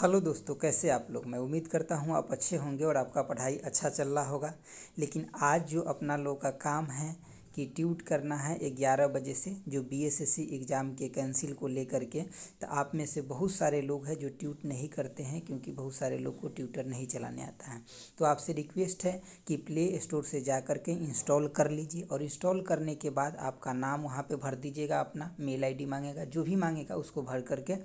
hello दोस्तों कैसे आप लोग मैं उम्मीद करता हूँ आप अच्छे होंगे और आपका पढ़ाई अच्छा चल रहा होगा लेकिन आज जो अपना लोग का काम है कि ट्यूट करना है ग्यारह बजे से जो बीएसएससी एग्ज़ाम के कैंसिल को लेकर के तो आप में से बहुत सारे लोग हैं जो ट्यूट नहीं करते हैं क्योंकि बहुत सारे लोग को ट्यूटर नहीं चलाने आता है तो आपसे रिक्वेस्ट है कि प्ले स्टोर से जा कर के इंस्टॉल कर लीजिए और इंस्टॉल करने के बाद आपका नाम वहाँ पर भर दीजिएगा अपना मेल आई मांगेगा जो भी मांगेगा उसको भर करके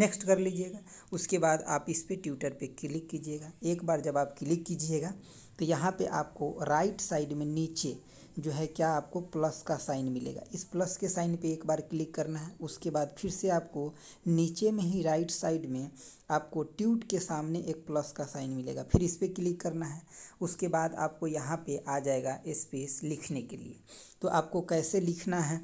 नेक्स्ट कर लीजिएगा उसके बाद आप इस पर ट्विटर पे क्लिक कीजिएगा एक बार जब आप क्लिक कीजिएगा तो यहाँ पे आपको राइट साइड में नीचे जो है क्या आपको प्लस का साइन मिलेगा इस प्लस के साइन पे एक बार क्लिक करना है उसके बाद फिर से आपको नीचे में ही राइट साइड में आपको ट्यूट के सामने एक प्लस का साइन मिलेगा फिर इस पर क्लिक करना है उसके बाद आपको यहाँ पे आ जाएगा स्पेस लिखने के लिए तो आपको कैसे लिखना है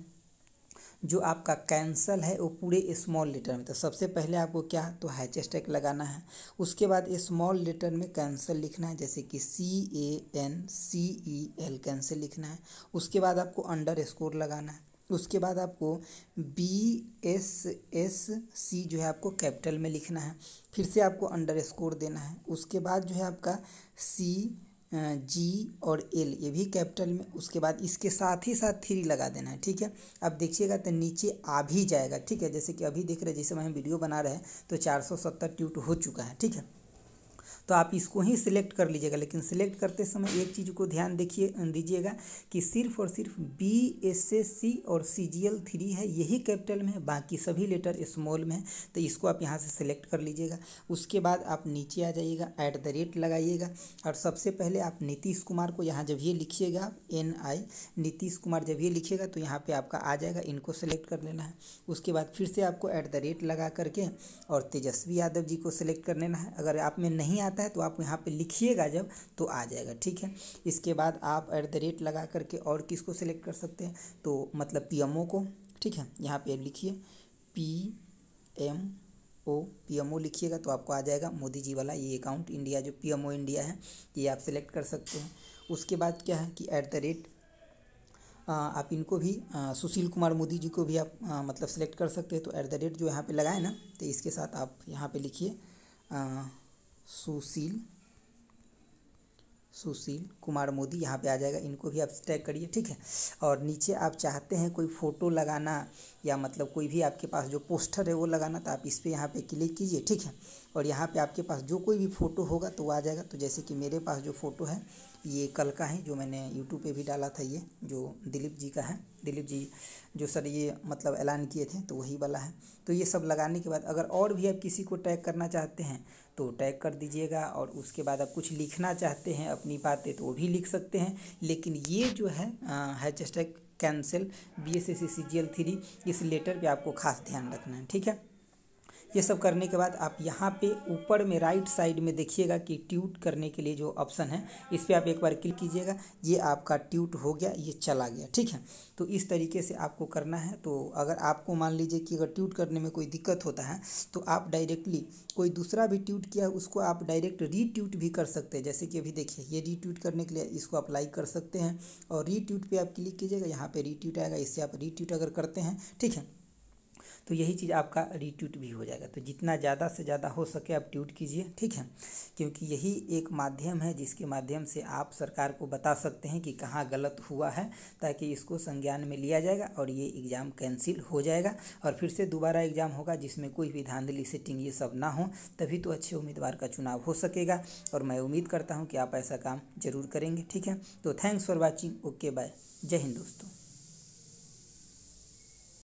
जो आपका कैंसल है वो पूरे स्मॉल लेटर में तो सबसे पहले आपको क्या तो हैच स्टैक लगाना है उसके बाद स्मॉल लेटर में कैंसल लिखना है जैसे कि C A N C E L cancel लिखना है उसके बाद आपको अंडर स्कोर लगाना है उसके बाद आपको बी एस एस सी जो है आपको कैपिटल में लिखना है फिर से आपको अंडर स्कोर देना है उसके बाद जो है आपका सी जी और एल ये भी कैपिटल में उसके बाद इसके साथ ही साथ थ्री लगा देना है ठीक है अब देखिएगा तो नीचे आ भी जाएगा ठीक है जैसे कि अभी देख रहे हैं जिस वीडियो बना रहे हैं तो चार सौ सत्तर ट्यूट हो चुका है ठीक है तो आप इसको ही सिलेक्ट कर लीजिएगा लेकिन सिलेक्ट करते समय एक चीज़ को ध्यान देखिए दीजिएगा कि सिर्फ और सिर्फ बी एस एस सी और सी जी एल थ्री है यही कैपिटल में है बाकी सभी लेटर स्मॉल में है तो इसको आप यहाँ से सिलेक्ट कर लीजिएगा उसके बाद आप नीचे आ जाइएगा ऐट द रेट लगाइएगा और सबसे पहले आप नीतीश कुमार को यहाँ जब ये लिखिएगा एन आई नीतीश कुमार जब ये लिखिएगा तो यहाँ पर आपका आ जाएगा इनको सेलेक्ट कर लेना है उसके बाद फिर से आपको ऐट द रेट लगा करके और तेजस्वी यादव जी को सिलेक्ट कर लेना है अगर आप में नहीं आता आता है तो आप यहाँ पे लिखिएगा जब तो आ जाएगा ठीक है इसके बाद आप एट द रेट लगा करके और किसको सेलेक्ट कर सकते हैं तो मतलब पी एम ओ को ठीक है यहाँ पे लिखिए P M O P M O लिखिएगा तो आपको आ जाएगा मोदी जी वाला ये अकाउंट इंडिया जो पी एम ओ इंडिया है ये आप सेलेक्ट कर सकते हैं उसके बाद क्या है कि एट द रेट आप इनको भी सुशील कुमार मोदी जी को भी आप आ, मतलब सेलेक्ट कर सकते हैं तो ऐट द रेट जो यहाँ पे लगाए ना तो इसके साथ आप यहाँ पे लिखिए सुशील सुशील कुमार मोदी यहाँ पे आ जाएगा इनको भी आप टैग करिए ठीक है और नीचे आप चाहते हैं कोई फ़ोटो लगाना या मतलब कोई भी आपके पास जो पोस्टर है वो लगाना तो आप इस पर यहाँ पे क्लिक कीजिए ठीक है और यहाँ पे आपके पास जो कोई भी फ़ोटो होगा तो वो आ जाएगा तो जैसे कि मेरे पास जो फ़ोटो है ये कल का है जो मैंने यूट्यूब पे भी डाला था ये जो दिलीप जी का है दिलीप जी जो सर ये मतलब ऐलान किए थे तो वही वाला है तो ये सब लगाने के बाद अगर और भी आप किसी को टैग करना चाहते हैं तो टैग कर दीजिएगा और उसके बाद आप कुछ लिखना चाहते हैं अपनी बातें तो वो भी लिख सकते हैं लेकिन ये जो है H cancel B S S C G L three इस लेटर पर आपको खास ध्यान रखना है ठीक है ये सब करने के बाद आप यहाँ पे ऊपर में राइट साइड में देखिएगा कि ट्यूट करने के लिए जो ऑप्शन है इस पर आप एक बार क्लिक कीजिएगा ये आपका ट्यूट हो गया ये चला गया ठीक है तो इस तरीके से आपको करना है तो अगर आपको मान लीजिए कि अगर ट्यूट करने में कोई दिक्कत होता है तो आप डायरेक्टली कोई दूसरा भी ट्यूट किया है उसको आप डायरेक्ट रीट्यूट भी कर सकते हैं जैसे कि अभी देखिए ये रीट्यूट करने के लिए इसको आप लाइक कर सकते हैं और रीट्यूट पर आप क्लिक कीजिएगा यहाँ पर रीट्यूट आएगा इससे आप रीट्यूट अगर करते हैं ठीक है तो यही चीज़ आपका रिट्यूट भी हो जाएगा तो जितना ज़्यादा से ज़्यादा हो सके आप ट्यूट कीजिए ठीक है क्योंकि यही एक माध्यम है जिसके माध्यम से आप सरकार को बता सकते हैं कि कहाँ गलत हुआ है ताकि इसको संज्ञान में लिया जाएगा और ये एग्ज़ाम कैंसिल हो जाएगा और फिर से दोबारा एग्ज़ाम होगा जिसमें कोई भी धांधली सेटिंग ये सब ना हो तभी तो अच्छे उम्मीदवार का चुनाव हो सकेगा और मैं उम्मीद करता हूँ कि आप ऐसा काम जरूर करेंगे ठीक है तो thanks for watching okay bye Jai Hind दोस्तों